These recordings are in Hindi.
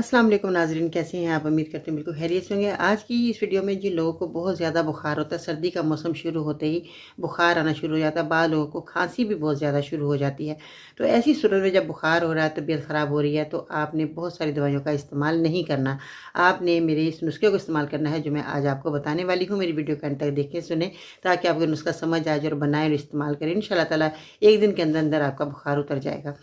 अस्सलाम वालेकुम नाजरीन कैसे हैं आप उम्मीद करते हैं बिल्कुल हैरियत होंगे आज की इस वीडियो में जिन लोगों को बहुत ज़्यादा बुखार होता है सर्दी का मौसम शुरू होते ही बुखार आना शुरू हो जाता है बाद लोगों को खांसी भी बहुत ज़्यादा शुरू हो जाती है तो ऐसी सूरत में जब बुखार हो रहा है तबीयत ख़राब हो रही है तो आपने बहुत सारी दवाइयों का इस्तेमाल नहीं करना आपने मेरे इस नुस्खे को इस्तेमाल करना है जो मैं आज आपको बताने वाली हूँ मेरी वीडियो के अंत तक देखें सुने ताकि आपको नुस्खा समझ आ जाए और बनाए और इस्तेमाल करें इन ताला एक दिन के अंदर अंदर आपका बुखार उतर जाएगा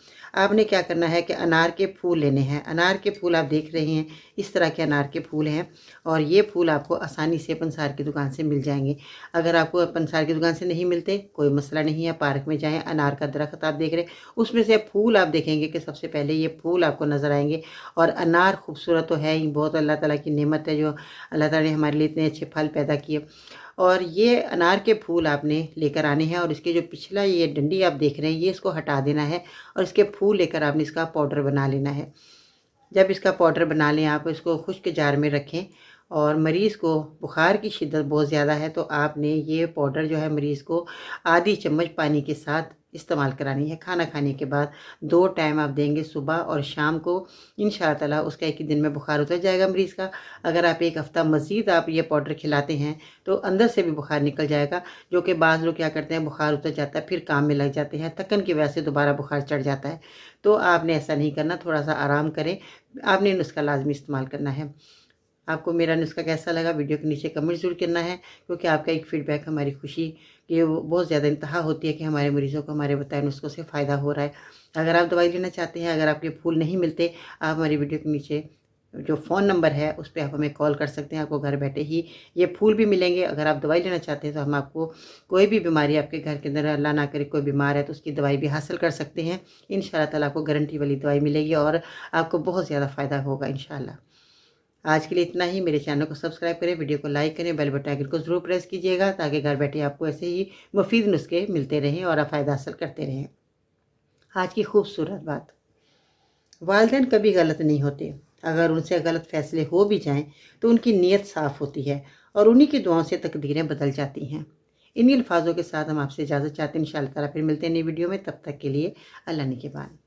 आपने क्या करना है कि अनार के फूल लेने हैं अनार के फूल फूल आप देख रहे हैं इस तरह के अनार के फूल हैं और ये फूल आपको आसानी से पंसार की दुकान से मिल जाएंगे अगर आपको पंसार की दुकान से नहीं मिलते कोई मसला नहीं है पार्क में जाएँ अनार का दरख्त आप देख रहे हैं उसमें से फूल आप देखेंगे कि सबसे पहले ये फूल आपको नज़र आएंगे और अनार खूबसूरत तो है ही बहुत अल्लाह तला की नमत है जो अल्लाह ताला ने हमारे लिए इतने अच्छे फल पैदा किए और ये अनार के फूल आपने लेकर आने हैं और इसके जो पिछला ये डंडी आप देख रहे हैं ये इसको हटा देना है और इसके फूल लेकर आपने इसका पाउडर बना लेना है जब इसका पाउडर बना लें आप इसको खुश्क जार में रखें और मरीज़ को बुखार की शिद्दत बहुत ज़्यादा है तो आपने ये पाउडर जो है मरीज़ को आधी चम्मच पानी के साथ इस्तेमाल करानी है खाना खाने के बाद दो टाइम आप देंगे सुबह और शाम को इन शाला उसका एक ही दिन में बुखार उतर जाएगा मरीज़ का अगर आप एक हफ़्ता मज़ीद आप ये पाउडर खिलाते हैं तो अंदर से भी बुखार निकल जाएगा जो कि बाज़ लोग क्या करते हैं बुखार उतर जाता है फिर काम में लग जाते हैं थकन की वजह से दोबारा बुखार चढ़ जाता है तो आपने ऐसा नहीं करना थोड़ा सा आराम करें आपने नुस्खा लाजमी इस्तेमाल करना है आपको मेरा नुस्खा कैसा लगा वीडियो के नीचे कमेंट जरूर करना है क्योंकि आपका एक फीडबैक हमारी खुशी की बहुत ज़्यादा इंतहा होती है कि हमारे मरीज़ों को हमारे बताए नुस्खों से फ़ायदा हो रहा है अगर आप दवाई लेना चाहते हैं अगर आपके फूल नहीं मिलते आप हमारी वीडियो के नीचे जो फ़ोन नंबर है उस पर आप हमें कॉल कर सकते हैं आपको घर बैठे ही ये फूल भी मिलेंगे अगर आप दवाई लेना चाहते हैं तो हम आपको कोई भी बीमारी आपके घर के अंदर अल्लाह ना करे कोई बीमार है तो उसकी दवाई भी हासिल कर सकते हैं इन ताला आपको गारंटी वाली दवाई मिलेगी और आपको बहुत ज़्यादा फ़ायदा होगा इन आज के लिए इतना ही मेरे चैनल को सब्सक्राइब करें वीडियो को लाइक करें बेल बटन आइकन को ज़रूर प्रेस कीजिएगा ताकि घर बैठे आपको ऐसे ही मुफीद नुस्खे मिलते रहें और आप फ़ायदा हासिल करते रहें आज की खूबसूरत बात वालदेन कभी गलत नहीं होते अगर उनसे गलत फैसले हो भी जाएं तो उनकी नीयत साफ़ होती है और उन्हीं की दुआओं से तकदीरें बदल जाती हैं इन्हीं अल्फाजों के साथ हम आपसे इजाज़त चाहते हैं इन शाला फिर मिलते हैं नई वीडियो में तब तक के लिए अल्लाह ने के बाद